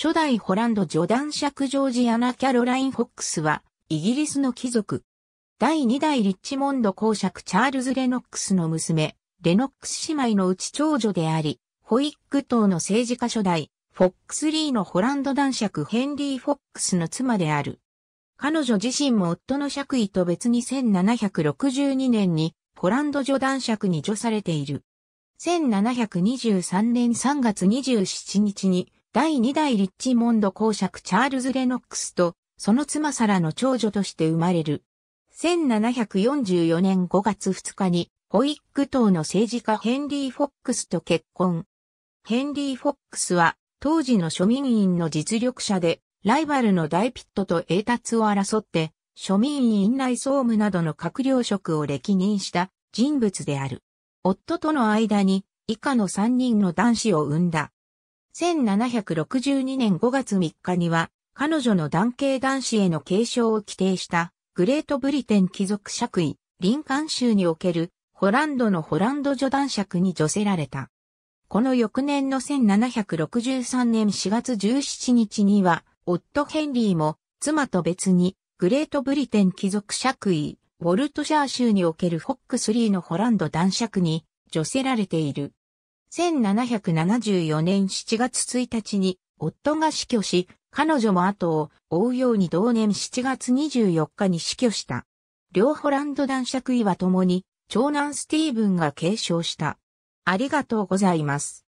初代ホランド序男爵ジョージアナ・キャロライン・フォックスは、イギリスの貴族。第2代リッチモンド公爵チャールズ・レノックスの娘、レノックス姉妹のうち長女であり、ホイック党の政治家初代、フォックスリーのホランド男爵ヘンリー・フォックスの妻である。彼女自身も夫の爵位と別に1762年にホランド女男爵に除されている。1723年3月27日に第2代リッチモンド公爵チャールズ・レノックスと、その妻サラの長女として生まれる。1744年5月2日に、ホイック島の政治家ヘンリー・フォックスと結婚。ヘンリー・フォックスは、当時の庶民院の実力者で、ライバルの大ピットと栄達を争って、庶民院内総務などの閣僚職を歴任した人物である。夫との間に以下の3人の男子を産んだ。1762年5月3日には、彼女の男系男子への継承を規定したグレートブリテン貴族爵位、リンカン州におけるホランドのホランド女男爵に除せられた。この翌年の1763年4月17日には、夫ヘンリーも妻と別にグレートブリテン貴族爵位、ウォルトシャー州におけるフォックスリーのホランド男爵に除せられている。1774年7月1日に夫が死去し、彼女も後を追うように同年7月24日に死去した。両ホランド男爵位は共に長男スティーブンが継承した。ありがとうございます。